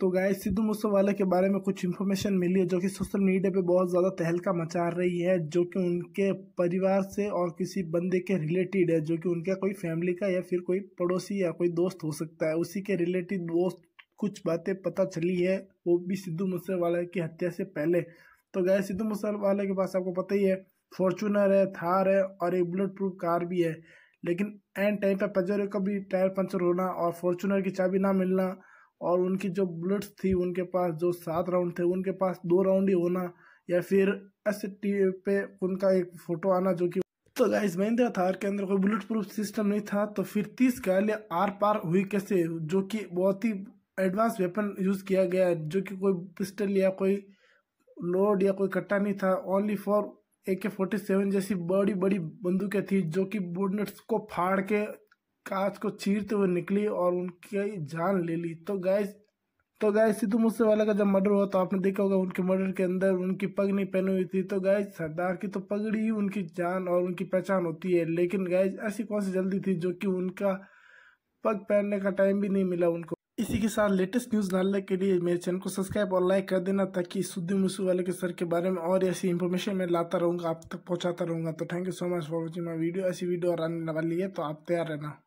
तो गाय सिद्धू मूसेवाला के बारे में कुछ इन्फॉर्मेशन मिली है जो कि सोशल मीडिया पे बहुत ज़्यादा तहलका मचा रही है जो कि उनके परिवार से और किसी बंदे के रिलेटेड है जो कि उनका कोई फैमिली का या फिर कोई पड़ोसी या कोई दोस्त हो सकता है उसी के रिलेटेड दोस्त कुछ बातें पता चली है वो भी सिद्धू मूसेवाला की हत्या से पहले तो गाय सिद्धू मूसेवाला के पास आपको पता ही है फॉर्चूनर है थार है और एक बुलेट प्रूफ कार भी है लेकिन एंड टाइम पर पजोरे का भी टायर पंचर होना और फॉर्चूनर की चाबी ना मिलना और उनकी जो बुलेट्स थी उनके पास जो सात राउंड थे उनके पास दो राउंड ही होना या फिर ऐसे टीवी पे उनका एक फ़ोटो आना जो कि तो गाइस महिंद्रा थार के अंदर कोई बुलेट प्रूफ सिस्टम नहीं था तो फिर तीस गालियाँ आर पार हुई कैसे जो कि बहुत ही एडवांस वेपन यूज़ किया गया जो कि कोई पिस्टल या कोई लोड या कोई कट्टा नहीं था ओनली फॉर ए के फोर्टी सेवन जैसी बड़ी बड़ी बंदूकें थी जो कि बुलेट्स को फाड़ के कांच को चीरते हुए निकली और उनकी जान ले ली तो गैस तो गाय सिद्धू मूसे वाले का जब मर्डर हुआ तो आपने देखा होगा उनके मर्डर के अंदर उनकी पगड़ी पहनी हुई थी तो गाय सरदार की तो पगड़ी ही उनकी जान और उनकी पहचान होती है लेकिन गाय ऐसी कौन सी जल्दी थी जो कि उनका पग पहनने का टाइम भी नहीं मिला उनको इसी के साथ लेटेस्ट न्यूज़ डालने के लिए मेरे चैनल को सब्सक्राइब और लाइक कर देना ताकि सिद्धू मूसू वाले के सर के बारे में और ऐसी इन्फॉर्मेशन मैं लाता रहूँगा आप तक पहुँचाता रहूँगा तो thank you so much for watching my video ऐसी वीडियो और आने वाली है तो आप तैयार रहना